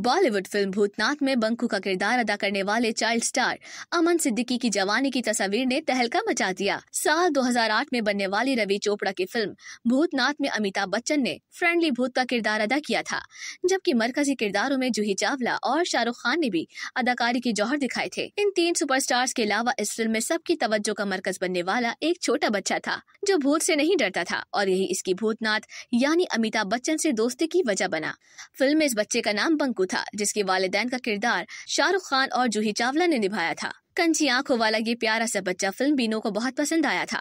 Bollywood film Bhootnath में बंकू का किरदार अदा करने वाले चाइल्ड स्टार अमन सिद्दीकी की जवानी की तस्वीर ने तहलका मचा दिया साल 2008 में बनने वाली रवि चोपड़ा की फिल्म भूतनाथ में अमिताभ बच्चन ने फ्रेंडली भूत का किरदार अदा किया था जबकि मरकजी किरदारों में जूही चावला और शाहरुख खान ने भी अदाकारी के जौहर दिखाए थे इन तीन सुपर के अलावा इस फिल्म में सबकी तवज्जो का मरकज बनने वाला एक छोटा बच्चा था जो भूत से नहीं डरता था और यही इसकी भूतनाथ यानी अमिताभ बच्चन से दोस्ती की वजह बना फिल्म में इस बच्चे का नाम बंकू को था जिसके वालदेन का किरदार शाहरुख खान और जूही चावला ने निभाया था कंची आंखों वाला ये प्यारा सा बच्चा फिल्म बीनो को बहुत पसंद आया था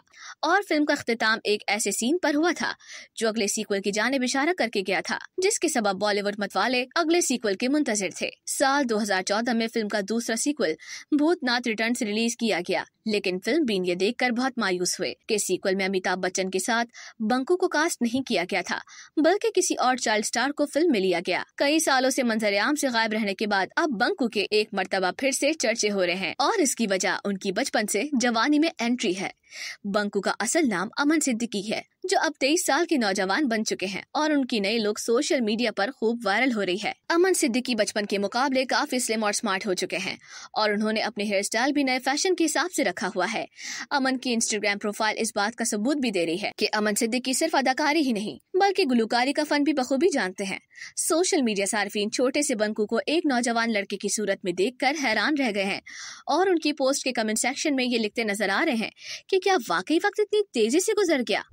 और फिल्म का अख्ताम एक ऐसे सीन पर हुआ था जो अगले सीक्वल की जानब इशारा करके गया था जिसके सब बॉलीवुड मतवाले अगले सीक्वल के मुंतजर थे साल 2014 में फिल्म का दूसरा सीक्वल भूतनाथ रिटर्न रिलीज किया गया लेकिन फिल्म बीन ये देख कर बहुत मायूस हुए के सीक्वल में अमिताभ बच्चन के साथ बंकू को कास्ट नहीं किया गया था बल्कि किसी और चाइल्ड स्टार को फिल्म में लिया गया कई सालों मंजर मंजरेआम ऐसी गायब रहने के बाद अब बंकू के एक मरतबा फिर ऐसी चर्चे हो रहे हैं और और इसकी वजह उनकी बचपन से जवानी में एंट्री है बंकू का असल नाम अमन सिद्दीकी है जो अब तेईस साल के नौजवान बन चुके हैं और उनकी नई लुक सोशल मीडिया पर खूब वायरल हो रही है अमन सिद्दीकी बचपन के मुकाबले काफी स्लिम और स्मार्ट हो चुके हैं और उन्होंने अपने हेयर स्टाइल भी नए फैशन के हिसाब से रखा हुआ है अमन की इंस्टाग्राम प्रोफाइल इस बात का सबूत भी दे रही है की अमन सिद्दीकी सिर्फ अदाकारी ही नहीं बल्कि गुलकारी का फन भी बखूबी जानते हैं सोशल मीडिया सार्फिन छोटे से बंकू को एक नौजवान लड़के की सूरत में देख कर हैरान रह गए हैं और उनकी पोस्ट के कमेंट सेक्शन में ये लिखते नजर आ रहे हैं की क्या वाकई वक्त इतनी तेजी से गुजर गया